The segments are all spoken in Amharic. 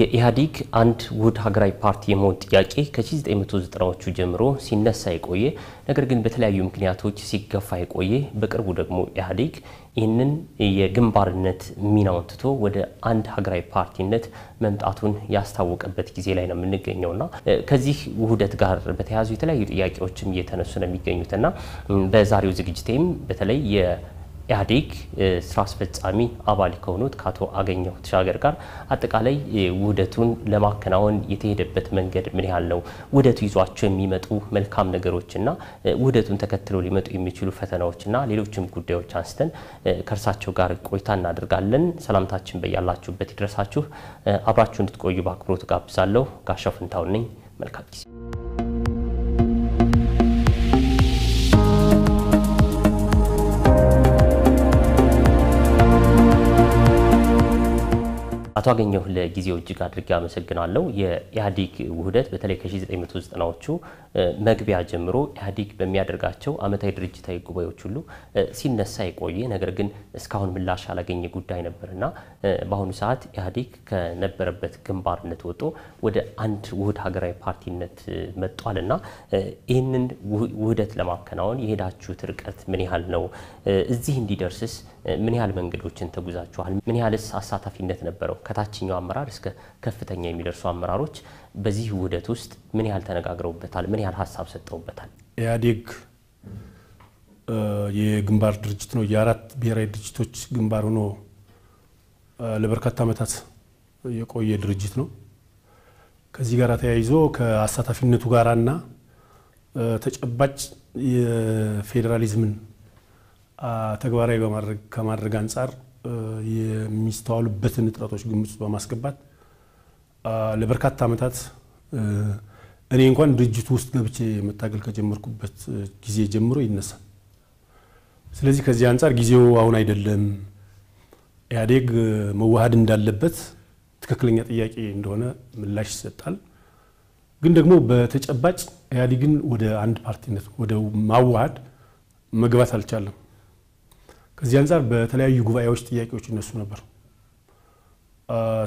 የኢህአዴግ አንድ ውህድ ሀገራዊ ፓርቲ የመሆን ጥያቄ ከ1990ዎቹ ጀምሮ ሲነሳ የቆየ ነገር ግን በተለያዩ ምክንያቶች ሲገፋ የቆየ በቅርቡ ደግሞ ኢህአዴግ ይህንን የግንባርነት ሚናውን ትቶ ወደ አንድ ሀገራዊ ፓርቲነት መምጣቱን ያስታወቀበት ጊዜ ላይ ነው የምንገኘውና ከዚህ ውህደት ጋር በተያያዙ የተለያዩ ጥያቄዎችም እየተነሱ ነው የሚገኙትና በዛሬው ዝግጅቴም በተለይ ኢህአዴግ ስራ አስፈጻሚ አባል ከሆኑት ከአቶ አገኘሁ ተሻገር ጋር አጠቃላይ ውህደቱን ለማከናወን የተሄደበት መንገድ ምን ያህል ነው? ውህደቱ ይዟቸው የሚመጡ መልካም ነገሮችና ውህደቱን ተከትሎ ሊመጡ የሚችሉ ፈተናዎችና ሌሎችም ጉዳዮች አንስተን ከእርሳቸው ጋር ቆይታ እናደርጋለን። ሰላምታችን በያላችሁበት ይድረሳችሁ። አብራችሁ እንድትቆዩ በአክብሮት ጋብዛለሁ። ጋሻ ፍንታው ነኝ። መልካም ጊዜ አቶ አገኘሁ ለጊዜው እጅግ አድርጌ አመሰግናለሁ። የኢህአዴግ ውህደት በተለይ ከ1990ዎቹ መግቢያ ጀምሮ ኢህአዴግ በሚያደርጋቸው ዓመታዊ ድርጅታዊ ጉባኤዎች ሁሉ ሲነሳ የቆየ ነገር ግን እስካሁን ምላሽ ያላገኘ ጉዳይ ነበርና በአሁኑ ሰዓት ኢህአዴግ ከነበረበት ግንባርነት ወጦ ወደ አንድ ውህድ ሀገራዊ ፓርቲነት መጧልና ይህንን ውህደት ለማከናወን የሄዳችሁት ርቀት ምን ያህል ነው? እዚህ እንዲደርስስ ምን ያህል መንገዶችን ተጉዛችኋል? ምን ያህልስ አሳታፊነት ነበረው? ከታችኛው አመራር እስከ ከፍተኛ የሚደርሱ አመራሮች በዚህ ውህደት ውስጥ ምን ያህል ተነጋግረውበታል? ምን ያህል ሀሳብ ሰጠውበታል? ኢህአዴግ የግንባር ድርጅት ነው። የአራት ብሔራዊ ድርጅቶች ግንባር ሆኖ ለበርካታ ዓመታት የቆየ ድርጅት ነው። ከዚህ ጋር ተያይዞ ከአሳታፊነቱ ጋራና ተጨባጭ የፌዴራሊዝምን ተግባራዊ ከማድረግ አንጻር የሚስተዋሉበትን እጥረቶች ግምት ውስጥ በማስገባት ለበርካታ ዓመታት እኔ እንኳን ድርጅቱ ውስጥ ገብቼ መታገል ከጀመርኩበት ጊዜ ጀምሮ ይነሳል። ስለዚህ ከዚህ አንጻር ጊዜው አሁን አይደለም፣ ኢህአዴግ መዋሃድ እንዳለበት ትክክለኛ ጥያቄ እንደሆነ ምላሽ ይሰጣል። ግን ደግሞ በተጨባጭ ኢህአዴግን ወደ አንድ ፓርቲነት ወደ ማዋሃድ መግባት አልቻለም። ከዚህ አንጻር በተለያዩ ጉባኤዎች ጥያቄዎች ይነሱ ነበር።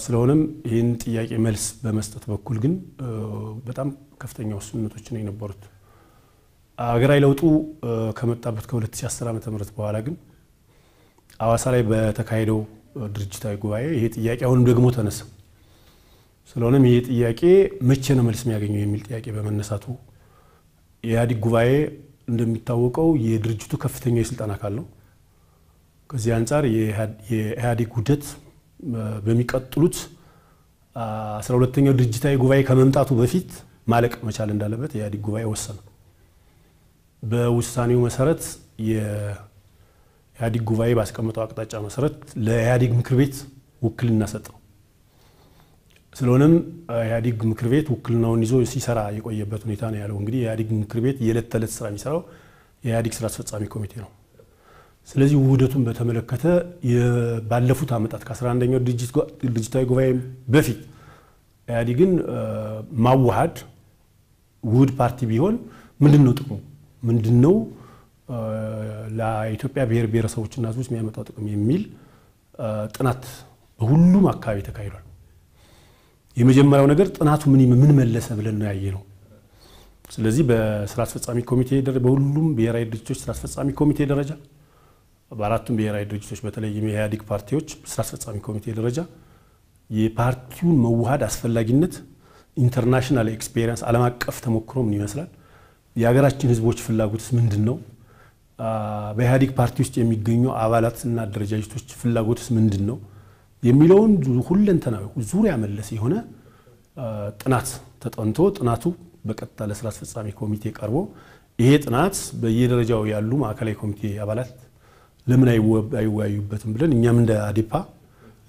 ስለሆነም ይህን ጥያቄ መልስ በመስጠት በኩል ግን በጣም ከፍተኛ ውስንነቶች ነው የነበሩት። አገራዊ ለውጡ ከመጣበት ከ2010 ዓ.ም በኋላ ግን አዋሳ ላይ በተካሄደው ድርጅታዊ ጉባኤ ይሄ ጥያቄ አሁንም ደግሞ ተነሳ። ስለሆነም ይሄ ጥያቄ መቼ ነው መልስ የሚያገኘው የሚል ጥያቄ በመነሳቱ የኢህአዴግ ጉባኤ እንደሚታወቀው የድርጅቱ ከፍተኛ የስልጣን አካል ነው። ከዚህ አንጻር የኢህአዴግ ውህደት በሚቀጥሉት አስራ ሁለተኛው ድርጅታዊ ጉባኤ ከመምጣቱ በፊት ማለቅ መቻል እንዳለበት የኢህአዴግ ጉባኤ ወሰነ። በውሳኔው መሰረት የኢህአዴግ ጉባኤ ባስቀመጠው አቅጣጫ መሰረት ለኢህአዴግ ምክር ቤት ውክልና ሰጠው። ስለሆነም ኢህአዴግ ምክር ቤት ውክልናውን ይዞ ሲሰራ የቆየበት ሁኔታ ነው ያለው። እንግዲህ የኢህአዴግ ምክር ቤት የዕለት ተዕለት ስራ የሚሰራው የኢህአዴግ ስራ አስፈጻሚ ኮሚቴ ነው። ስለዚህ ውህደቱን በተመለከተ ባለፉት ዓመታት ከ11ኛው ድርጅታዊ ጉባኤ በፊት ኢህአዴግን ማዋሃድ ውህድ ፓርቲ ቢሆን ምንድን ነው ጥቅሙ? ምንድን ነው ለኢትዮጵያ ብሔር ብሔረሰቦችና ሕዝቦች የሚያመጣው ጥቅም የሚል ጥናት በሁሉም አካባቢ ተካሂዷል። የመጀመሪያው ነገር ጥናቱ ምን መለሰ ብለን ነው ያየ ነው። ስለዚህ በስራ አስፈጻሚ ኮሚቴ በሁሉም ብሔራዊ ድርጅቶች ስራ አስፈጻሚ ኮሚቴ ደረጃ በአራቱም ብሔራዊ ድርጅቶች በተለይም የኢህአዴግ ፓርቲዎች ስራ አስፈጻሚ ኮሚቴ ደረጃ የፓርቲውን መዋሃድ አስፈላጊነት ኢንተርናሽናል ኤክስፔሪንስ ዓለም አቀፍ ተሞክሮ ምን ይመስላል፣ የሀገራችን ህዝቦች ፍላጎትስ ምንድን ነው፣ በኢህአዴግ ፓርቲ ውስጥ የሚገኙ አባላትና አደረጃጀቶች ፍላጎትስ ምንድን ነው የሚለውን ሁለንተናዊ ዙሪያ መለስ የሆነ ጥናት ተጠንቶ ጥናቱ በቀጥታ ለስራ አስፈጻሚ ኮሚቴ ቀርቦ ይሄ ጥናት በየደረጃው ያሉ ማዕከላዊ ኮሚቴ አባላት ለምን አይወያዩበትም ብለን እኛም እንደ አዴፓ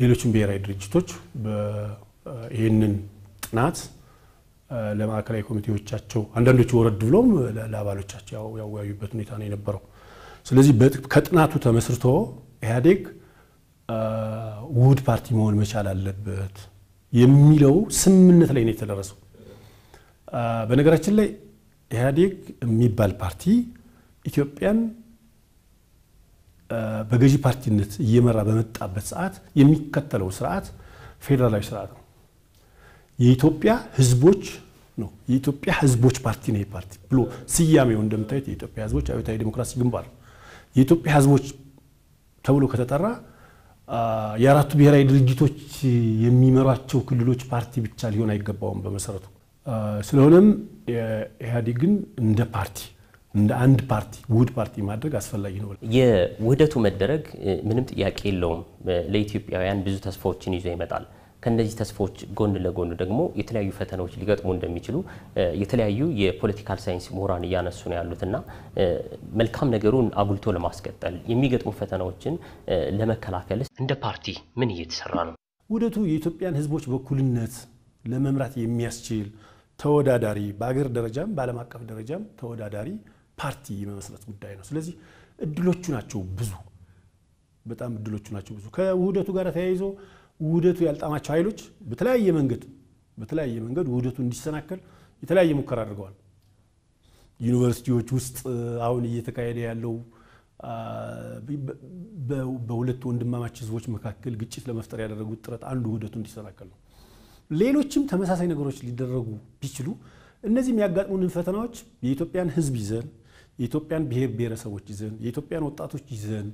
ሌሎችም ብሔራዊ ድርጅቶች ይህንን ጥናት ለማዕከላዊ ኮሚቴዎቻቸው አንዳንዶቹ ወረድ ብሎም ለአባሎቻቸው ያወያዩበት ሁኔታ ነው የነበረው። ስለዚህ ከጥናቱ ተመስርቶ ኢህአዴግ ውህድ ፓርቲ መሆን መቻል አለበት የሚለው ስምምነት ላይ ነው የተደረሰው። በነገራችን ላይ ኢህአዴግ የሚባል ፓርቲ ኢትዮጵያን በገዢ ፓርቲነት እየመራ በመጣበት ሰዓት የሚከተለው ስርዓት ፌዴራላዊ ስርዓት ነው። የኢትዮጵያ ህዝቦች ነው። የኢትዮጵያ ህዝቦች ፓርቲ ነው። ፓርቲ ብሎ ስያሜው እንደምታዩት የኢትዮጵያ ህዝቦች አብዮታዊ ዲሞክራሲ ግንባር የኢትዮጵያ ህዝቦች ተብሎ ከተጠራ የአራቱ ብሔራዊ ድርጅቶች የሚመሯቸው ክልሎች ፓርቲ ብቻ ሊሆን አይገባውም በመሰረቱ። ስለሆነም ኢህአዴግን እንደ ፓርቲ እንደ አንድ ፓርቲ ውህድ ፓርቲ ማድረግ አስፈላጊ ነው። የውህደቱ መደረግ ምንም ጥያቄ የለውም። ለኢትዮጵያውያን ብዙ ተስፋዎችን ይዞ ይመጣል። ከእነዚህ ተስፋዎች ጎን ለጎን ደግሞ የተለያዩ ፈተናዎች ሊገጥሙ እንደሚችሉ የተለያዩ የፖለቲካል ሳይንስ ምሁራን እያነሱ ነው ያሉትና መልካም ነገሩን አጉልቶ ለማስቀጠል የሚገጥሙ ፈተናዎችን ለመከላከል እንደ ፓርቲ ምን እየተሰራ ነው? ውህደቱ የኢትዮጵያን ሕዝቦች በኩልነት ለመምራት የሚያስችል ተወዳዳሪ፣ በአገር ደረጃም በዓለም አቀፍ ደረጃም ተወዳዳሪ ፓርቲ የመመስረት ጉዳይ ነው። ስለዚህ እድሎቹ ናቸው ብዙ፣ በጣም እድሎቹ ናቸው ብዙ። ከውህደቱ ጋር ተያይዞ ውህደቱ ያልጣማቸው ኃይሎች በተለያየ መንገድ በተለያየ መንገድ ውህደቱ እንዲሰናከል የተለያየ ሙከራ አድርገዋል። ዩኒቨርሲቲዎች ውስጥ አሁን እየተካሄደ ያለው በሁለት ወንድማማች ህዝቦች መካከል ግጭት ለመፍጠር ያደረጉት ጥረት አንዱ ውህደቱ እንዲሰናከል ነው። ሌሎችም ተመሳሳይ ነገሮች ሊደረጉ ቢችሉ እነዚህ የሚያጋጥሙንን ፈተናዎች የኢትዮጵያን ህዝብ ይዘን የኢትዮጵያን ብሔር ብሔረሰቦች ይዘን የኢትዮጵያን ወጣቶች ይዘን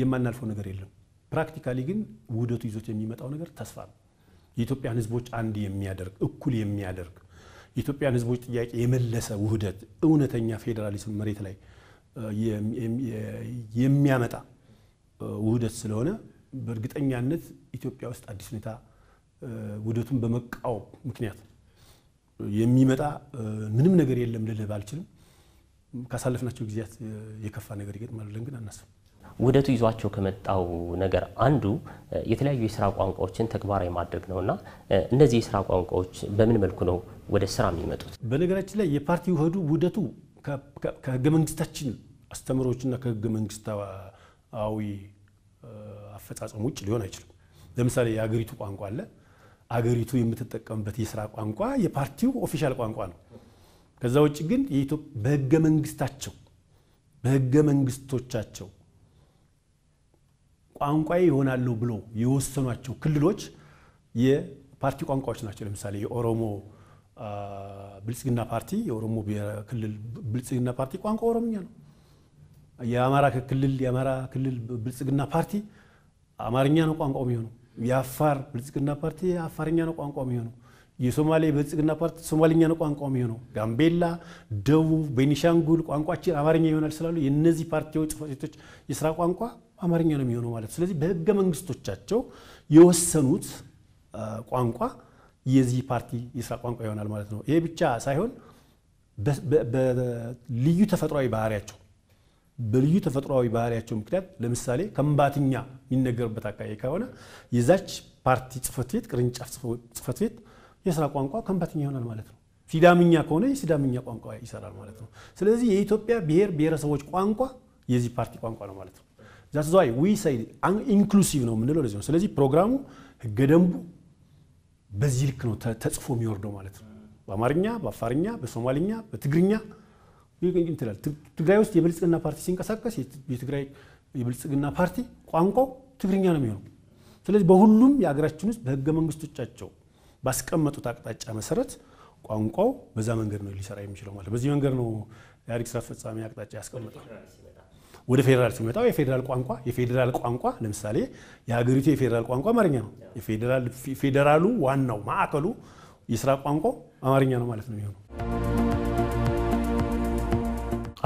የማናልፈው ነገር የለም። ፕራክቲካሊ ግን ውህደቱ ይዞት የሚመጣው ነገር ተስፋ ነው። የኢትዮጵያን ህዝቦች አንድ የሚያደርግ እኩል የሚያደርግ የኢትዮጵያን ህዝቦች ጥያቄ የመለሰ ውህደት እውነተኛ ፌዴራሊዝም መሬት ላይ የሚያመጣ ውህደት ስለሆነ በእርግጠኛነት ኢትዮጵያ ውስጥ አዲስ ሁኔታ ውህደቱን በመቃወም ምክንያት የሚመጣ ምንም ነገር የለም ልልህ ባልችልም ካሳለፍናቸው ጊዜያት የከፋ ነገር ይገጥማል ብለን ግን አናስብም። ውህደቱ ይዟቸው ከመጣው ነገር አንዱ የተለያዩ የስራ ቋንቋዎችን ተግባራዊ ማድረግ እና እነዚህ የስራ ቋንቋዎች በምን መልኩ ነው ወደ ስራ የሚመጡት? በነገራችን ላይ የፓርቲ ውህዱ ውህደቱ ከህገ መንግስታችን አስተምሮችና ከህገ መንግስታዊ አፈጻጸም ውጭ ሊሆን አይችልም። ለምሳሌ የሀገሪቱ ቋንቋ አለ አገሪቱ የምትጠቀምበት የስራ ቋንቋ የፓርቲው ኦፊሻል ቋንቋ ነው። ከዛ ውጭ ግን በህገ መንግስታቸው በህገ መንግስቶቻቸው ቋንቋ ይሆናሉ ብሎ የወሰኗቸው ክልሎች የፓርቲ ቋንቋዎች ናቸው። ለምሳሌ የኦሮሞ ብልጽግና ፓርቲ የኦሮሞ ክልል ብልጽግና ፓርቲ ቋንቋ ኦሮምኛ ነው። የአማራ ክልል የአማራ ክልል ብልጽግና ፓርቲ አማርኛ ነው ቋንቋው የሚሆነው። የአፋር ብልጽግና ፓርቲ አፋርኛ ነው ቋንቋ የሚሆነው። የሶማሌ ብልጽግና ፓርቲ ሶማሌኛ ነው ቋንቋ የሚሆነው። ጋምቤላ፣ ደቡብ፣ ቤኒሻንጉል ቋንቋችን አማርኛ ይሆናል ስላሉ የእነዚህ ፓርቲዎች ጽሕፈት ቤቶች የስራ ቋንቋ አማርኛ ነው የሚሆነው ማለት። ስለዚህ በህገ መንግስቶቻቸው የወሰኑት ቋንቋ የዚህ ፓርቲ የስራ ቋንቋ ይሆናል ማለት ነው። ይሄ ብቻ ሳይሆን በልዩ ተፈጥሯዊ ባህሪያቸው በልዩ ተፈጥሯዊ ባህሪያቸው ምክንያት ለምሳሌ ከምባትኛ የሚነገርበት አካባቢ ከሆነ የዛች ፓርቲ ጽህፈት ቤት ቅርንጫፍ ጽህፈት ቤት የስራ ቋንቋ ከምባትኛ ይሆናል ማለት ነው። ሲዳምኛ ከሆነ የሲዳምኛ ቋንቋ ይሰራል ማለት ነው። ስለዚህ የኢትዮጵያ ብሔር ብሔረሰቦች ቋንቋ የዚህ ፓርቲ ቋንቋ ነው ማለት ነው። ዛትስ ዋይ ዊ ኢንክሉሲቭ ነው የምንለው ለዚህ ነው። ስለዚህ ፕሮግራሙ ህገ ደንቡ በዚህ ልክ ነው ተጽፎ የሚወርደው ማለት ነው። በአማርኛ፣ በአፋርኛ፣ በሶማልኛ፣ በትግርኛ ይላል። ትግራይ ውስጥ የብልጽግና ፓርቲ ሲንቀሳቀስ የትግራይ የብልጽግና ፓርቲ ቋንቋው ትግርኛ ነው የሚሆነው። ስለዚህ በሁሉም የሀገራችን ውስጥ በህገ መንግስቶቻቸው ባስቀመጡት አቅጣጫ መሰረት ቋንቋው በዛ መንገድ ነው ሊሰራ የሚችለው ማለት በዚህ መንገድ ነው ኢህአዴግ ስራ አስፈጻሚ አቅጣጫ ያስቀምጠው። ወደ ፌዴራል ሲመጣ የፌዴራል ቋንቋ የፌዴራል ቋንቋ ለምሳሌ የሀገሪቱ የፌዴራል ቋንቋ አማርኛ ነው። የፌዴራሉ ዋናው ማዕከሉ የስራ ቋንቋው አማርኛ ነው ማለት ነው የሚሆነው።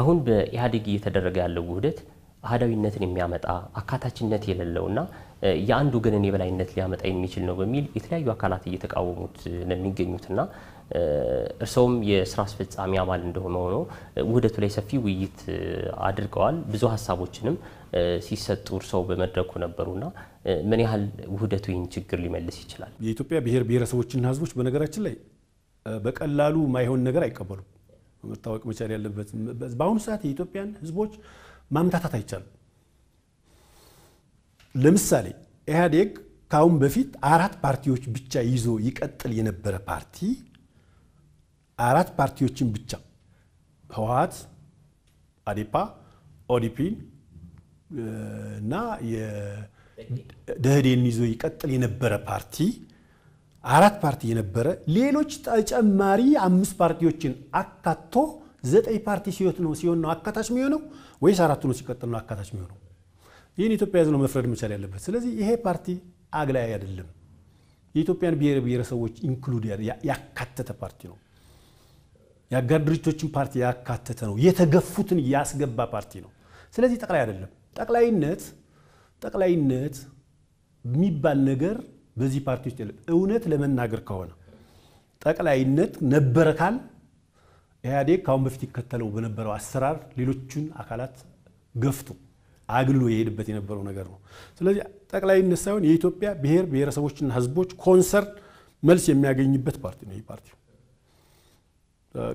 አሁን በኢህአዴግ እየተደረገ ያለው ውህደት አህዳዊነትን የሚያመጣ አካታችነት የሌለውና የአንድ ወገንን የበላይነት ሊያመጣ የሚችል ነው በሚል የተለያዩ አካላት እየተቃወሙት ነው የሚገኙትና እርስዎም የስራ አስፈጻሚ አባል እንደሆነ ሆኖ ውህደቱ ላይ ሰፊ ውይይት አድርገዋል። ብዙ ሀሳቦችንም ሲሰጡ እርስዎ በመድረኩ ነበሩና ምን ያህል ውህደቱ ይህን ችግር ሊመልስ ይችላል? የኢትዮጵያ ብሔር ብሔረሰቦችና ህዝቦች በነገራችን ላይ በቀላሉ ማይሆን ነገር አይቀበሉም። መታወቅ መቻል ያለበት በአሁኑ ሰዓት የኢትዮጵያን ህዝቦች ማምታታት አይቻልም። ለምሳሌ ኢህአዴግ ከአሁን በፊት አራት ፓርቲዎች ብቻ ይዞ ይቀጥል የነበረ ፓርቲ አራት ፓርቲዎችን ብቻ ህወሀት፣ አዴፓ፣ ኦዲፒ እና ደህዴን ይዞ ይቀጥል የነበረ ፓርቲ አራት ፓርቲ የነበረ ሌሎች ተጨማሪ አምስት ፓርቲዎችን አካቶ ዘጠኝ ፓርቲ ሲወት ነው ሲሆን ነው አካታች የሚሆነው ወይስ አራቱ ነው ሲቀጥል ነው አካታች የሚሆነው? ይህን ኢትዮጵያ ያዝ ነው መፍረድ መቻል ያለበት። ስለዚህ ይሄ ፓርቲ አግላይ አይደለም። የኢትዮጵያን ብሔር ብሔረሰቦች ኢንክሉድ ያካተተ ፓርቲ ነው። የአጋር ድርጅቶችን ፓርቲ ያካተተ ነው። የተገፉትን ያስገባ ፓርቲ ነው። ስለዚህ ጠቅላይ አይደለም። ጠቅላይነት ጠቅላይነት የሚባል ነገር በዚህ ፓርቲ ውስጥ የለም። እውነት ለመናገር ከሆነ ጠቅላይነት ነበረ ካል ኢህአዴግ ካሁን በፊት ይከተለው በነበረው አሰራር ሌሎቹን አካላት ገፍቶ አግሎ የሄድበት የነበረው ነገር ነው። ስለዚህ ጠቅላይነት ሳይሆን የኢትዮጵያ ብሔር ብሔረሰቦችና ህዝቦች ኮንሰርን መልስ የሚያገኝበት ፓርቲ ነው ይህ ፓርቲ።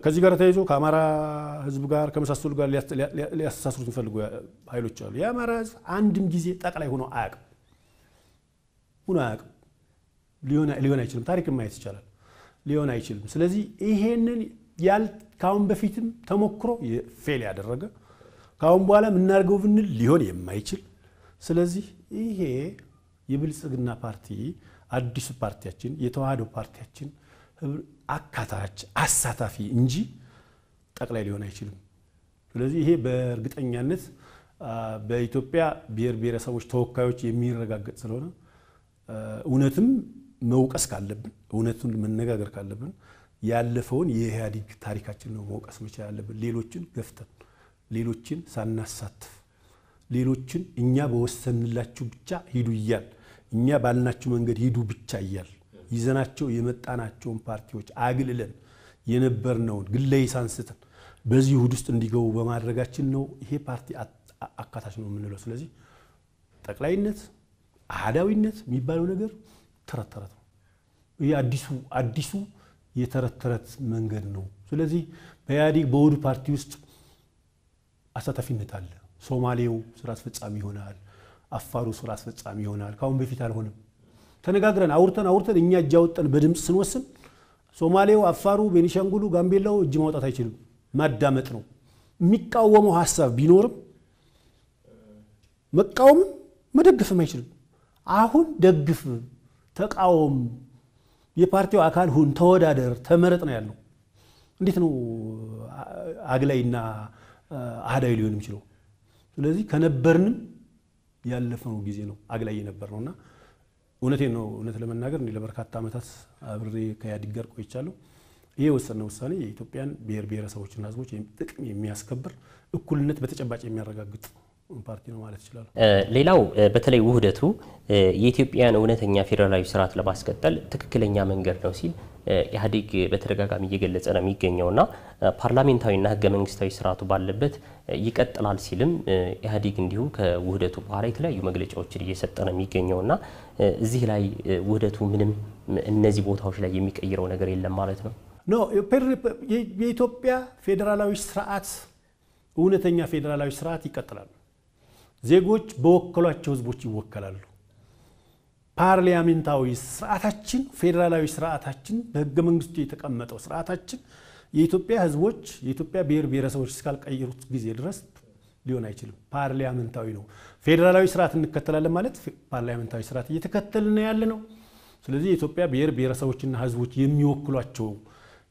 ከዚህ ጋር ተያይዞ ከአማራ ህዝብ ጋር ከመሳሰሉ ጋር ሊያስተሳስሩት የሚፈልጉ ኃይሎች አሉ። የአማራ ህዝብ አንድም ጊዜ ጠቅላይ ሆኖ አያውቅም ሆኖ አያውቅም። ሊሆን አይችልም። ታሪክን ማየት ይቻላል። ሊሆን አይችልም። ስለዚህ ይሄንን ያል ካሁን በፊትም ተሞክሮ ፌል ያደረገ ካሁን በኋላ የምናደርገው ብንል ሊሆን የማይችል ስለዚህ ይሄ የብልጽግና ፓርቲ አዲሱ ፓርቲያችን የተዋህዶ ፓርቲያችን አካታች አሳታፊ እንጂ ጠቅላይ ሊሆን አይችልም። ስለዚህ ይሄ በእርግጠኛነት በኢትዮጵያ ብሔር ብሔረሰቦች ተወካዮች የሚረጋገጥ ስለሆነ እውነትም መውቀስ ካለብን እውነቱን መነጋገር ካለብን ያለፈውን የኢህአዴግ ታሪካችን ነው መውቀስ መቻል ያለብን። ሌሎችን ገፍተን ሌሎችን ሳናሳትፍ ሌሎችን እኛ በወሰንላችሁ ብቻ ሂዱ እያል እኛ ባልናችሁ መንገድ ሂዱ ብቻ እያል ይዘናቸው የመጣናቸውን ፓርቲዎች አግልለን የነበርነውን ግለይ ሳንስትን በዚህ ውህድ ውስጥ እንዲገቡ በማድረጋችን ነው ይሄ ፓርቲ አካታች ነው የምንለው። ስለዚህ ጠቅላይነት አህዳዊነት የሚባለው ነገር ተረት ተረት ነው። ይህ አዲሱ አዲሱ የተረት ተረት መንገድ ነው። ስለዚህ በኢህአዴግ በውህዱ ፓርቲ ውስጥ አሳታፊነት አለ። ሶማሌው ስራ አስፈጻሚ ይሆናል፣ አፋሩ ስራ አስፈጻሚ ይሆናል። ከአሁን በፊት አልሆነም። ተነጋግረን አውርተን አውርተን እኛ እጅ አወጠን በድምፅ ስንወስን ሶማሌው፣ አፋሩ፣ ቤኒሻንጉሉ፣ ጋምቤላው እጅ ማውጣት አይችልም። ማዳመጥ ነው የሚቃወመው ሀሳብ ቢኖርም መቃወምም መደግፍም አይችልም። አሁን ደግፍ ተቃወም፣ የፓርቲው አካል ሁን፣ ተወዳደር፣ ተመረጥ ነው ያለው። እንዴት ነው አግላይና አህዳዊ ሊሆን የሚችለው? ስለዚህ ከነበርንም ያለፈው ጊዜ ነው አግላይ የነበር ነው እና እውነቴን ነው። እውነት ለመናገር እንዲህ ለበርካታ ዓመታት አብሬ ከኢህአዴግ ጋር ቆይቻለሁ። ይሄ የወሰነ ውሳኔ የኢትዮጵያን ብሔር ብሔረሰቦችና ህዝቦች ጥቅም የሚያስከብር እኩልነት በተጨባጭ የሚያረጋግጥ ፓርቲ ነው ማለት ይችላል። ሌላው በተለይ ውህደቱ የኢትዮጵያን እውነተኛ ፌዴራላዊ ስርዓት ለማስቀጠል ትክክለኛ መንገድ ነው ሲል ኢህአዴግ በተደጋጋሚ እየገለጸ ነው የሚገኘውና ፓርላሜንታዊና ህገ መንግስታዊ ስርዓቱ ባለበት ይቀጥላል ሲልም ኢህአዴግ እንዲሁ ከውህደቱ በኋላ የተለያዩ መግለጫዎችን እየሰጠ ነው እና እዚህ ላይ ውህደቱ ምንም እነዚህ ቦታዎች ላይ የሚቀይረው ነገር የለም ማለት ነው። ኖ የኢትዮጵያ ፌዴራላዊ ስርዓት እውነተኛ ፌዴራላዊ ስርዓት ይቀጥላል። ዜጎች በወከሏቸው ህዝቦች ይወከላሉ። ፓርሊያሜንታዊ ስርዓታችን፣ ፌዴራላዊ ስርዓታችን፣ በህገ መንግስቱ የተቀመጠው ስርዓታችን የኢትዮጵያ ህዝቦች የኢትዮጵያ ብሔር ብሔረሰቦች እስካልቀየሩት ጊዜ ድረስ ሊሆን አይችልም። ፓርሊያመንታዊ ነው። ፌዴራላዊ ስርዓት እንከተላለን ማለት ፓርሊያመንታዊ ስርዓት እየተከተልን ያለ ነው። ስለዚህ የኢትዮጵያ ብሔር ብሔረሰቦችና ህዝቦች የሚወክሏቸው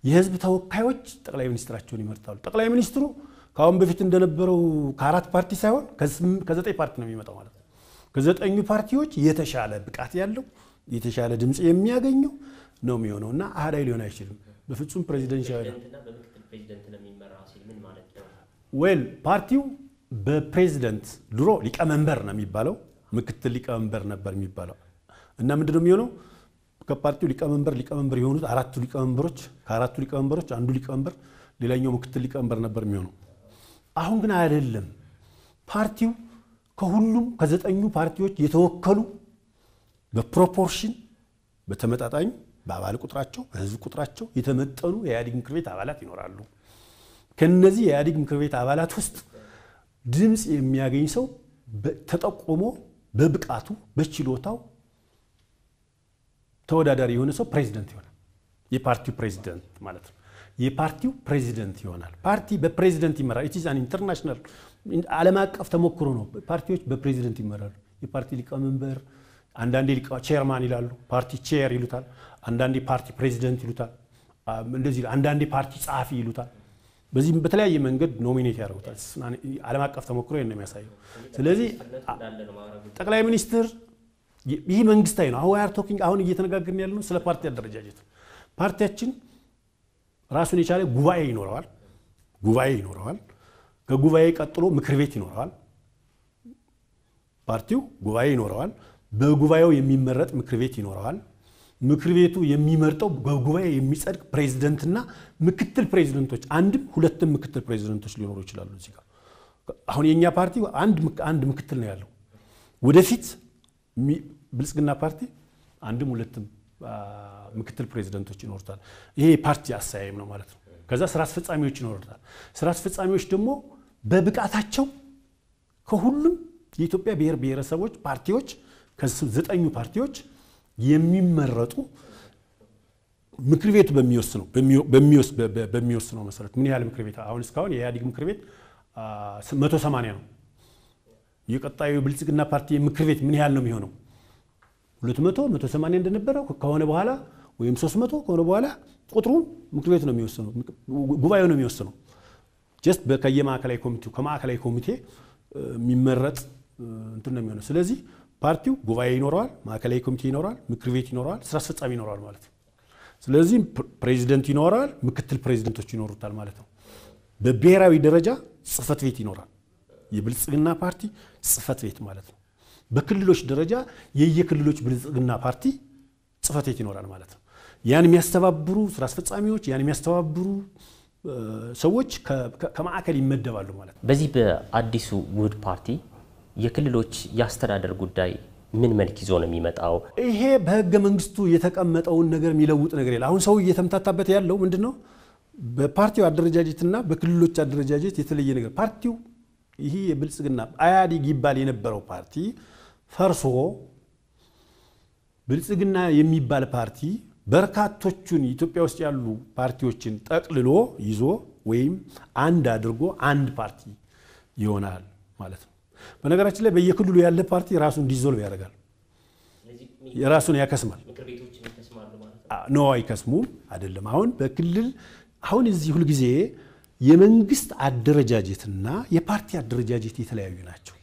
የህዝብ ተወካዮች ጠቅላይ ሚኒስትራቸውን ይመርጣሉ። ጠቅላይ ሚኒስትሩ ከአሁን በፊት እንደነበረው ከአራት ፓርቲ ሳይሆን ከዘጠኝ ፓርቲ ነው የሚመጣው ማለት ነው። ከዘጠኙ ፓርቲዎች የተሻለ ብቃት ያለው የተሻለ ድምፅ የሚያገኘው ነው የሚሆነው እና አህዳዊ ሊሆን አይችልም በፍጹም ፕሬዚደንሻዊ ዌል ፓርቲው በፕሬዚደንት ድሮ ሊቀመንበር ነው የሚባለው፣ ምክትል ሊቀመንበር ነበር የሚባለው እና ምንድን ነው የሚሆነው ከፓርቲው ሊቀመንበር ሊቀመንበር የሆኑት አራቱ ሊቀመንበሮች ከአራቱ ሊቀመንበሮች አንዱ ሊቀመንበር ሌላኛው ምክትል ሊቀመንበር ነበር የሚሆነው። አሁን ግን አይደለም። ፓርቲው ከሁሉም ከዘጠኙ ፓርቲዎች የተወከሉ በፕሮፖርሽን በተመጣጣኝ በአባል ቁጥራቸው በህዝብ ቁጥራቸው የተመጠኑ የኢህአዴግ ምክር ቤት አባላት ይኖራሉ። ከነዚህ የኢህአዴግ ምክር ቤት አባላት ውስጥ ድምፅ የሚያገኝ ሰው ተጠቁሞ በብቃቱ በችሎታው ተወዳዳሪ የሆነ ሰው ፕሬዚደንት ይሆናል። የፓርቲው ፕሬዚደንት ማለት ነው። የፓርቲው ፕሬዚደንት ይሆናል። ፓርቲ በፕሬዚደንት ይመራል። ኢት ኢዝ አን ኢንተርናሽናል ዓለም አቀፍ ተሞክሮ ነው። ፓርቲዎች በፕሬዚደንት ይመራሉ። የፓርቲ ሊቀመንበር አንዳንዴ ቼርማን ይላሉ፣ ፓርቲ ቼር ይሉታል፣ አንዳንዴ ፓርቲ ፕሬዚደንት ይሉታል፣ እንደዚህ አንዳንዴ ፓርቲ ጸሐፊ ይሉታል። በዚህም በተለያየ መንገድ ኖሚኔት ያደርጉታል። ዓለም አቀፍ ተሞክሮ ነው የሚያሳየው። ስለዚህ ጠቅላይ ሚኒስትር ይህ መንግስታዊ ነው። አሁን ቶኪንግ አሁን እየተነጋገርን ያለነው ስለ ፓርቲ አደረጃጀት ፓርቲያችን ራሱን የቻለ ጉባኤ ይኖረዋል። ጉባኤ ይኖረዋል። ከጉባኤ ቀጥሎ ምክር ቤት ይኖረዋል። ፓርቲው ጉባኤ ይኖረዋል። በጉባኤው የሚመረጥ ምክር ቤት ይኖረዋል። ምክር ቤቱ የሚመርጠው በጉባኤ የሚጸድቅ ፕሬዚደንትና ምክትል ፕሬዝደንቶች አንድም ሁለትም ምክትል ፕሬዝደንቶች ሊኖሩ ይችላሉ። እዚህ ጋር አሁን የእኛ ፓርቲ አንድ ምክትል ነው ያለው። ወደፊት ብልጽግና ፓርቲ አንድም ሁለትም ምክትል ፕሬዚደንቶች ይኖሩታል። ይሄ የፓርቲ አሰያየም ነው ማለት ነው። ከዛ ስራ አስፈጻሚዎች ይኖሩታል። ስራ አስፈጻሚዎች ደግሞ በብቃታቸው ከሁሉም የኢትዮጵያ ብሔር ብሔረሰቦች ፓርቲዎች ከዘጠኙ ፓርቲዎች የሚመረጡ ምክር ቤቱ በሚወስነው በሚወስነው መሰረት ምን ያህል ምክር ቤት አሁን እስካሁን የኢህአዴግ ምክር ቤት 180 ነው። የቀጣዩ ብልጽግና ፓርቲ ምክር ቤት ምን ያህል ነው የሚሆነው? 200 180 እንደነበረ ከሆነ በኋላ ወይም 300 ከሆነ በኋላ ቁጥሩ ምክር ቤት ነው የሚወስነው፣ ጉባኤው ነው የሚወስነው። ጀስት ከየማዕከላዊ ኮሚቴ ከማዕከላዊ ኮሚቴ የሚመረጥ እንትን ነው የሚሆነው። ስለዚህ ፓርቲው ጉባኤ ይኖረዋል፣ ማዕከላዊ ኮሚቴ ይኖረዋል፣ ምክር ቤት ይኖረዋል፣ ስራ አስፈጻሚ ይኖረዋል ማለት ነው። ስለዚህ ፕሬዚደንት ይኖረዋል፣ ምክትል ፕሬዚደንቶች ይኖሩታል ማለት ነው። በብሔራዊ ደረጃ ጽህፈት ቤት ይኖራል፣ የብልጽግና ፓርቲ ጽህፈት ቤት ማለት ነው። በክልሎች ደረጃ የየክልሎች ብልጽግና ፓርቲ ጽህፈት ቤት ይኖራል ማለት ነው። ያን የሚያስተባብሩ ስራ አስፈጻሚዎች፣ ያን የሚያስተባብሩ ሰዎች ከማዕከል ይመደባሉ ማለት ነው። በዚህ በአዲሱ ውህድ ፓርቲ የክልሎች የአስተዳደር ጉዳይ ምን መልክ ይዞ ነው የሚመጣው? ይሄ በህገ መንግስቱ የተቀመጠውን ነገር የሚለውጥ ነገር የለ። አሁን ሰው እየተምታታበት ያለው ምንድን ነው? በፓርቲው አደረጃጀትና በክልሎች አደረጃጀት የተለየ ነገር ፓርቲው ይህ የብልጽግና አያዲግ ይባል የነበረው ፓርቲ ፈርሶ ብልጽግና የሚባል ፓርቲ በርካቶቹን ኢትዮጵያ ውስጥ ያሉ ፓርቲዎችን ጠቅልሎ ይዞ ወይም አንድ አድርጎ አንድ ፓርቲ ይሆናል ማለት ነው። በነገራችን ላይ በየክልሉ ያለ ፓርቲ ራሱን ዲዞልቭ ያደርጋል፣ ራሱን ያከስማል። ኖ አይከስሙም፣ አይደለም። አሁን በክልል አሁን እዚህ ሁልጊዜ የመንግስት አደረጃጀትና የፓርቲ አደረጃጀት የተለያዩ ናቸው።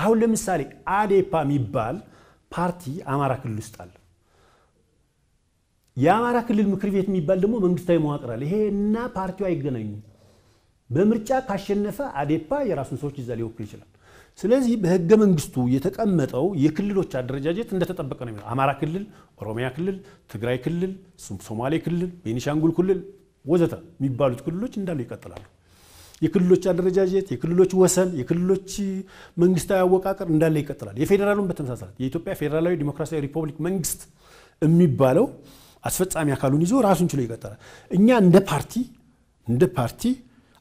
አሁን ለምሳሌ አዴፓ የሚባል ፓርቲ አማራ ክልል ውስጥ አለ። የአማራ ክልል ምክር ቤት የሚባል ደግሞ መንግስታዊ መዋቅር አለ። ይሄ እና ፓርቲው አይገናኙም። በምርጫ ካሸነፈ አዴፓ የራሱን ሰዎች ይዛ ሊወክል ይችላል። ስለዚህ በህገ መንግስቱ የተቀመጠው የክልሎች አደረጃጀት እንደተጠበቀ ነው። አማራ ክልል፣ ኦሮሚያ ክልል፣ ትግራይ ክልል፣ ሶማሌ ክልል፣ ቤኒሻንጉል ክልል ወዘተ የሚባሉት ክልሎች እንዳሉ ይቀጥላሉ። የክልሎች አደረጃጀት፣ የክልሎች ወሰን፣ የክልሎች መንግስታዊ አወቃቀር እንዳለ ይቀጥላል። የፌዴራሉን በተመሳሳይ የኢትዮጵያ ፌዴራላዊ ዲሞክራሲያዊ ሪፐብሊክ መንግስት የሚባለው አስፈጻሚ አካሉን ይዞ ራሱን ችሎ ይቀጥላል። እኛ እንደ ፓርቲ እንደ ፓርቲ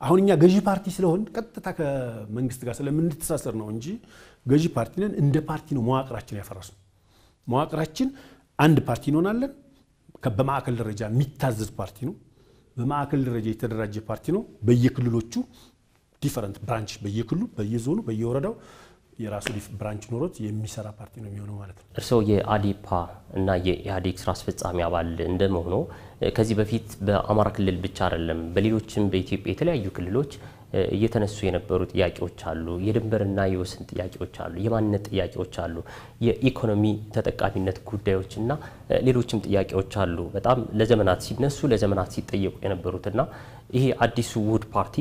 አሁን እኛ ገዢ ፓርቲ ስለሆን ቀጥታ ከመንግስት ጋር ስለምንተሳሰር ነው እንጂ ገዢ ፓርቲ ነን። እንደ ፓርቲ ነው መዋቅራችን ያፈረሱ መዋቅራችን አንድ ፓርቲ እንሆናለን። በማዕከል ደረጃ የሚታዘዝ ፓርቲ ነው። በማዕከል ደረጃ የተደራጀ ፓርቲ ነው። በየክልሎቹ ዲፈረንት ብራንች በየክልሉ በየዞኑ በየወረዳው የራሱ ብራንች ኖሮት የሚሰራ ፓርቲ ነው የሚሆነው ማለት ነው። እርስዎ የአዴፓ እና የኢህአዴግ ስራ አስፈጻሚ አባል እንደመሆኖ ከዚህ በፊት በአማራ ክልል ብቻ አይደለም በሌሎችም በኢትዮጵያ የተለያዩ ክልሎች እየተነሱ የነበሩ ጥያቄዎች አሉ። የድንበርና የወሰን ጥያቄዎች አሉ። የማንነት ጥያቄዎች አሉ። የኢኮኖሚ ተጠቃሚነት ጉዳዮችና ሌሎችም ጥያቄዎች አሉ። በጣም ለዘመናት ሲነሱ ለዘመናት ሲጠየቁ የነበሩትና ይሄ አዲሱ ውህድ ፓርቲ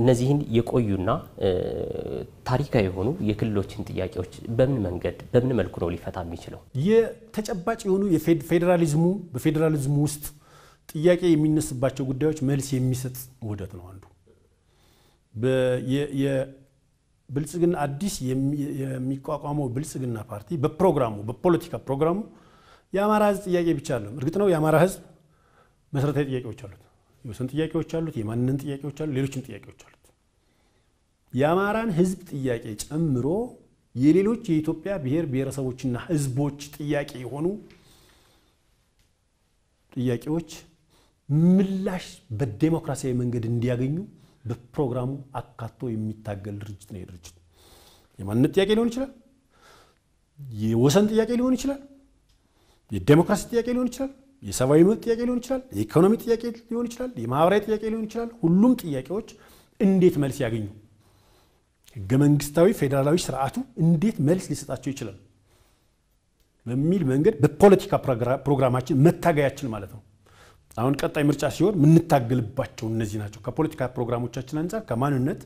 እነዚህን የቆዩና ታሪካዊ የሆኑ የክልሎችን ጥያቄዎች በምን መንገድ በምን መልኩ ነው ሊፈታ የሚችለው? የተጨባጭ የሆኑ ፌዴራሊዝሙ በፌዴራሊዝሙ ውስጥ ጥያቄ የሚነስባቸው ጉዳዮች መልስ የሚሰጥ ውህደት ነው አንዱ ብልጽግና አዲስ የሚቋቋመው ብልጽግና ፓርቲ በፕሮግራሙ በፖለቲካ ፕሮግራሙ የአማራ ህዝብ ጥያቄ ብቻ አለ። እርግጥ ነው የአማራ ህዝብ መሰረታዊ ጥያቄዎች አሉት። የወሰን ጥያቄዎች አሉት። የማንነት ጥያቄዎች አሉት። ሌሎችም ጥያቄዎች አሉት። የአማራን ህዝብ ጥያቄ ጨምሮ የሌሎች የኢትዮጵያ ብሔር ብሔረሰቦችና ህዝቦች ጥያቄ የሆኑ ጥያቄዎች ምላሽ በዴሞክራሲያዊ መንገድ እንዲያገኙ በፕሮግራሙ አካቶ የሚታገል ድርጅት ነው። ድርጅት የማንነት ጥያቄ ሊሆን ይችላል፣ የወሰን ጥያቄ ሊሆን ይችላል፣ የዴሞክራሲ ጥያቄ ሊሆን ይችላል፣ የሰብአዊ መብት ጥያቄ ሊሆን ይችላል፣ የኢኮኖሚ ጥያቄ ሊሆን ይችላል፣ የማህበራዊ ጥያቄ ሊሆን ይችላል። ሁሉም ጥያቄዎች እንዴት መልስ ያገኙ? ህገ መንግስታዊ ፌዴራላዊ ስርዓቱ እንዴት መልስ ሊሰጣቸው ይችላል በሚል መንገድ በፖለቲካ ፕሮግራማችን መታገያችን ማለት ነው። አሁን ቀጣይ ምርጫ ሲሆን የምንታገልባቸው እነዚህ ናቸው። ከፖለቲካ ፕሮግራሞቻችን አንጻር ከማንነት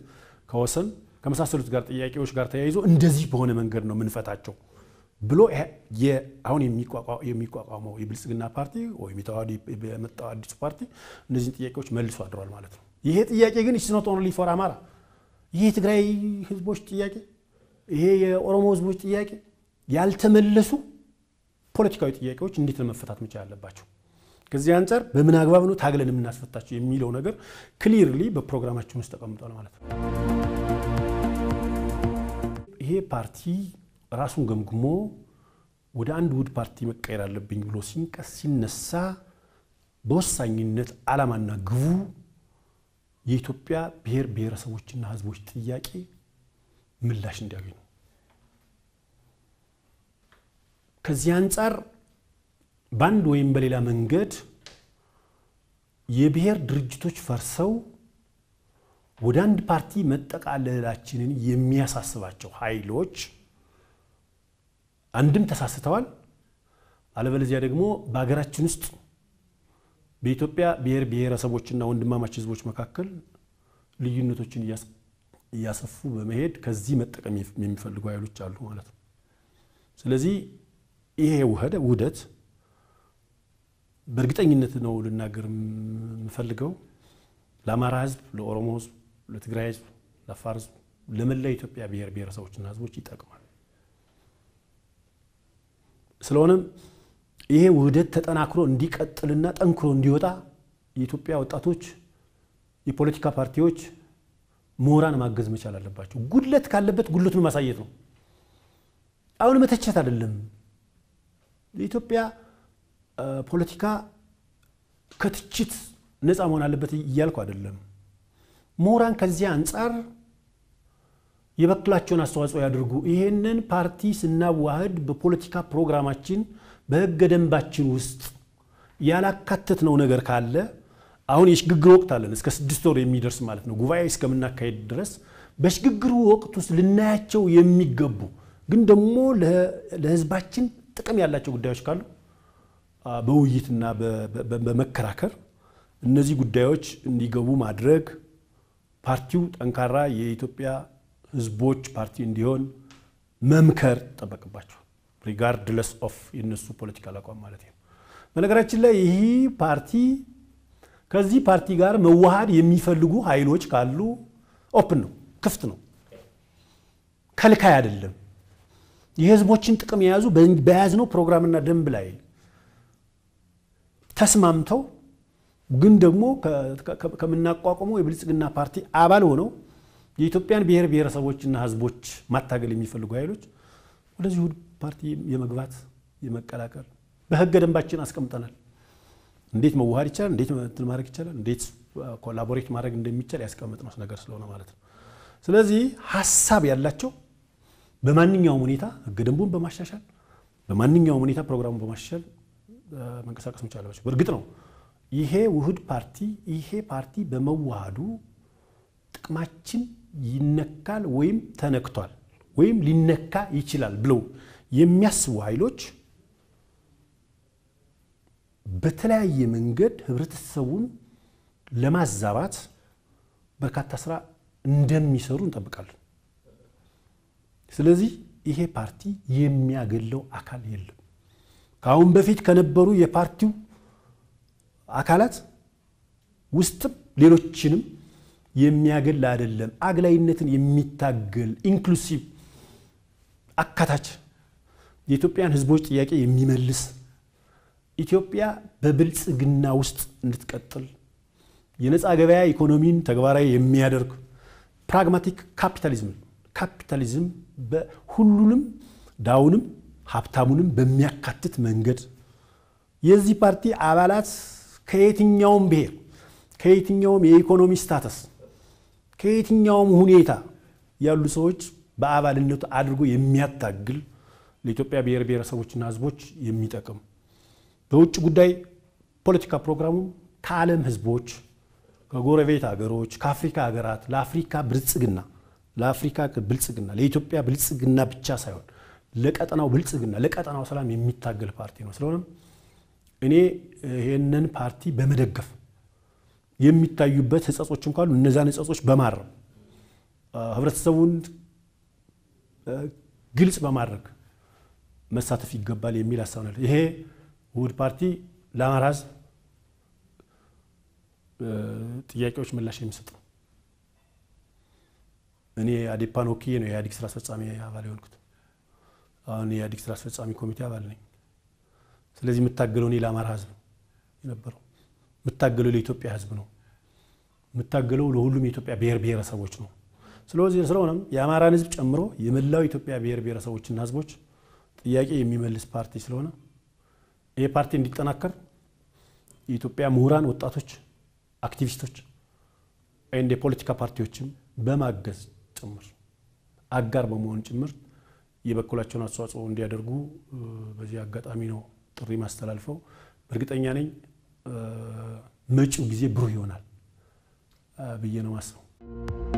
ከወሰን ከመሳሰሉት ጋር ጥያቄዎች ጋር ተያይዞ እንደዚህ በሆነ መንገድ ነው የምንፈታቸው ብሎ አሁን የሚቋቋመው የብልጽግና ፓርቲ ወይም የመጣው አዲሱ ፓርቲ እነዚህን ጥያቄዎች መልሶ አድሯል ማለት ነው። ይሄ ጥያቄ ግን ኢስኖት ኦንሊ ፎር አማራ፣ ይሄ የትግራይ ህዝቦች ጥያቄ፣ ይሄ የኦሮሞ ህዝቦች ጥያቄ ያልተመለሱ ፖለቲካዊ ጥያቄዎች እንዴት ነው መፈታት መቻል ያለባቸው? ከዚህ አንጻር በምን አግባብ ነው ታግለን የምናስፈታቸው የሚለው ነገር ክሊርሊ በፕሮግራማችን ውስጥ ተቀምጧል ማለት ነው። ይሄ ፓርቲ ራሱን ገምግሞ ወደ አንድ ውድ ፓርቲ መቀየር አለብኝ ብሎ ሲንቀስ ሲነሳ በወሳኝነት ዓላማና ግቡ የኢትዮጵያ ብሔር ብሔረሰቦችና ሕዝቦች ጥያቄ ምላሽ እንዲያገኙ ከዚህ አንጻር በአንድ ወይም በሌላ መንገድ የብሔር ድርጅቶች ፈርሰው ወደ አንድ ፓርቲ መጠቃለላችንን የሚያሳስባቸው ኃይሎች አንድም ተሳስተዋል፣ አለበለዚያ ደግሞ በሀገራችን ውስጥ በኢትዮጵያ ብሔር ብሔረሰቦችና ወንድማማች ሕዝቦች መካከል ልዩነቶችን እያሰፉ በመሄድ ከዚህ መጠቀም የሚፈልጉ ኃይሎች አሉ ማለት ነው። ስለዚህ ይሄ ውህደት በእርግጠኝነት ነው ልናገር የምፈልገው ለአማራ ህዝብ፣ ለኦሮሞ ህዝብ፣ ለትግራይ ህዝብ፣ ለአፋር ህዝብ፣ ለመላ ኢትዮጵያ ብሔር ብሔረሰቦችና ህዝቦች ይጠቅማል። ስለሆነም ይሄ ውህደት ተጠናክሮ እንዲቀጥልና ጠንክሮ እንዲወጣ የኢትዮጵያ ወጣቶች፣ የፖለቲካ ፓርቲዎች፣ ምሁራን ማገዝ መቻል አለባቸው። ጉድለት ካለበት ጉድለቱን ማሳየት ነው። አሁን መተቸት አይደለም። የኢትዮጵያ ፖለቲካ ከትችት ነፃ መሆን አለበት እያልኩ አይደለም። ምሁራን ከዚህ አንጻር የበኩላቸውን አስተዋጽኦ ያድርጉ። ይሄንን ፓርቲ ስናዋህድ በፖለቲካ ፕሮግራማችን በህገ ደንባችን ውስጥ ያላካተት ነው ነገር ካለ አሁን የሽግግር ወቅት አለን እስከ ስድስት ወር የሚደርስ ማለት ነው ጉባኤ እስከምናካሄድ ድረስ በሽግግሩ ወቅት ውስጥ ልናያቸው የሚገቡ ግን ደግሞ ለህዝባችን ጥቅም ያላቸው ጉዳዮች ካሉ በውይይትና በመከራከር እነዚህ ጉዳዮች እንዲገቡ ማድረግ ፓርቲው ጠንካራ የኢትዮጵያ ሕዝቦች ፓርቲ እንዲሆን መምከር ይጠበቅባቸዋል። ሪጋርድለስ ኦፍ የነሱ ፖለቲካል አቋም ማለት ነው። በነገራችን ላይ ይህ ፓርቲ ከዚህ ፓርቲ ጋር መዋሃድ የሚፈልጉ ኃይሎች ካሉ ኦፕን ነው፣ ክፍት ነው፣ ከልካይ አይደለም። የህዝቦችን ጥቅም የያዙ በያዝነው ፕሮግራምና ደንብ ላይ ተስማምተው ግን ደግሞ ከምናቋቁመው የብልጽግና ፓርቲ አባል ሆነው የኢትዮጵያን ብሔር ብሔረሰቦችና ህዝቦች ማታገል የሚፈልጉ ኃይሎች ወደዚሁ ፓርቲ የመግባት የመቀላቀል በህገ ደንባችን አስቀምጠናል። እንዴት መዋሃድ ይቻላል፣ እንዴት እንትን ማድረግ ይቻላል፣ እንዴት ኮላቦሬት ማድረግ እንደሚቻል ያስቀምጥነው ነገር ስለሆነ ማለት ነው። ስለዚህ ሀሳብ ያላቸው በማንኛውም ሁኔታ ህገ ደንቡን በማሻሻል በማንኛውም ሁኔታ ፕሮግራሙን በማሻሻል መንቀሳቀስ መቻል አለባቸው። በእርግጥ ነው ይሄ ውህድ ፓርቲ ይሄ ፓርቲ በመዋሃዱ ጥቅማችን ይነካል ወይም ተነክቷል ወይም ሊነካ ይችላል ብለው የሚያስቡ ኃይሎች በተለያየ መንገድ ህብረተሰቡን ለማዛባት በርካታ ስራ እንደሚሰሩ እንጠብቃለን። ስለዚህ ይሄ ፓርቲ የሚያገለው አካል የለም። ከአሁን በፊት ከነበሩ የፓርቲው አካላት ውስጥም ሌሎችንም የሚያገል አይደለም። አግላይነትን የሚታገል ኢንክሉሲቭ፣ አካታች የኢትዮጵያን ሕዝቦች ጥያቄ የሚመልስ ኢትዮጵያ በብልጽግና ውስጥ እንድትቀጥል የነፃ ገበያ ኢኮኖሚን ተግባራዊ የሚያደርግ ፕራግማቲክ ካፒታሊዝም ካፒታሊዝም በሁሉንም ዳውንም ሀብታሙንም በሚያካትት መንገድ የዚህ ፓርቲ አባላት ከየትኛውም ብሔር፣ ከየትኛውም የኢኮኖሚ ስታተስ፣ ከየትኛውም ሁኔታ ያሉ ሰዎች በአባልነቱ አድርጎ የሚያታግል ለኢትዮጵያ ብሔር ብሔረሰቦችና ሕዝቦች የሚጠቅም በውጭ ጉዳይ ፖለቲካ ፕሮግራሙ ከዓለም ሕዝቦች ከጎረቤት ሀገሮች ከአፍሪካ ሀገራት ለአፍሪካ ብልጽግና ለአፍሪካ ብልጽግና ለኢትዮጵያ ብልጽግና ብቻ ሳይሆን ለቀጠናው ብልጽግና ለቀጠናው ሰላም የሚታገል ፓርቲ ነው። ስለሆነም እኔ ይህንን ፓርቲ በመደገፍ የሚታዩበት ህጸጾችም ካሉ እነዛን ህጸጾች በማረም ህብረተሰቡን ግልጽ በማድረግ መሳተፍ ይገባል የሚል ሀሳብ ነው። ይሄ ውህድ ፓርቲ ለአማራ ህዝብ ጥያቄዎች ምላሽ የሚሰጥ ነው። እኔ አዴፓን ወክዬ ነው የኢህአዴግ ስራ አስፈጻሚ አባል የሆንኩት። አሁን የኢህአዴግ ስራ አስፈጻሚ ኮሚቴ አባል ነኝ። ስለዚህ የምታገለው እኔ ለአማራ ህዝብ የነበረው የምታገለው ለኢትዮጵያ ህዝብ ነው። የምታገለው ለሁሉም የኢትዮጵያ ብሔር ብሔረሰቦች ነው። ስለዚህ ስለሆነም የአማራን ህዝብ ጨምሮ የመላው ኢትዮጵያ ብሔር ብሔረሰቦችና ህዝቦች ጥያቄ የሚመልስ ፓርቲ ስለሆነ ይህ ፓርቲ እንዲጠናከር የኢትዮጵያ ምሁራን፣ ወጣቶች፣ አክቲቪስቶች እንደ የፖለቲካ ፓርቲዎችም በማገዝ ጭምር አጋር በመሆን ጭምር የበኩላቸውን አስተዋጽኦ እንዲያደርጉ በዚህ አጋጣሚ ነው ጥሪ ማስተላልፈው። በእርግጠኛ ነኝ መጪው ጊዜ ብሩህ ይሆናል ብዬ ነው ማስበው።